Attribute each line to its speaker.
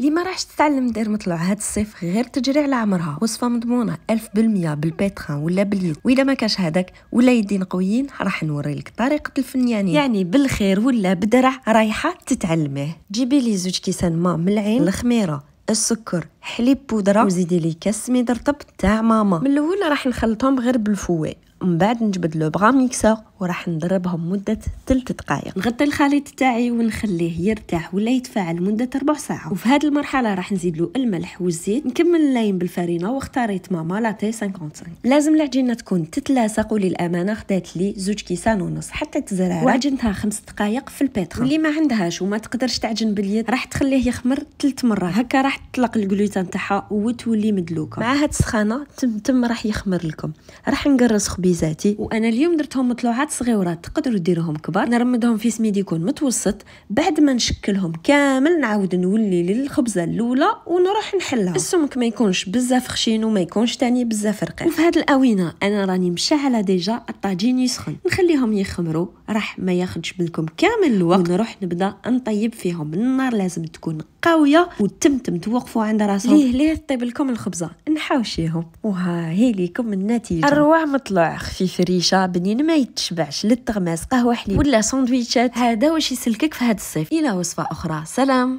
Speaker 1: اللي ما راحش تتعلم دير مطلع هاد الصيف غير تجري على عمرها وصفه مضمونه ألف بالمية بالبيتخان ولا باليد واذا ما كاش هذاك ولا يدين قويين راح نوريلك طريقه الفنيانين يعني بالخير ولا بدرع رايحه تتعلمه جيبي لي زوج كيسان ماء من العين الخميره السكر حليب بودره وزيدي لي كاس سميد طب تاع ماما من الاول راح نخلطهم غير بالفوي من بعد نجبد لو بغا ميكسور وراح نضربهم مدة ثلث دقائق نغطي الخليط تاعي ونخليه يرتاح ولا يتفاعل مدة ربع ساعة وفي هذه المرحلة راح نزيد له الملح والزيت نكمل اللاين بالفرينة واختاريت ماما لاتي 55 لازم العجينة تكون تتلاصق وللأمانة خدات لي زوج كيسان ونص حتى تزرع وعجنتها خمس دقائق في البيتخ واللي ما عندهاش وما تقدرش تعجن باليد راح تخليه يخمر ثلاث مرات هكا راح تطلق الجلوتين تاعها نتاعها وتولي مدلوكه مع هاد السخانه تم تم راح يخمر لكم راح نقرص خبيزاتي وانا اليوم درتهم مطلوعات صغيرات تقدروا ديروهم كبار نرمدهم في سميد يكون متوسط بعد ما نشكلهم كامل نعاود نولي للخبزه الاولى ونروح نحلها السمك ما يكونش بزاف خشين وما يكونش تاني بزاف رقيق وفي هاد الاونه انا راني مشعله ديجا الطاجين يسخن نخليهم يخمروا راح ما ياخدش منكم كامل الوقت ونروح نبدا نطيب فيهم النار لازم تكون قويه وتمتم توقفوا عند راسكم ليه ليه طيب لكم الخبزه نحاوشيهم وها هي ليكم النتيجه الروع مطلع خفيف ريشه بنين ما يتشبعش للتغماس قهوه حليب ولا ساندويتشات هذا واش يسلكك في هذا الصيف الى وصفه اخرى سلام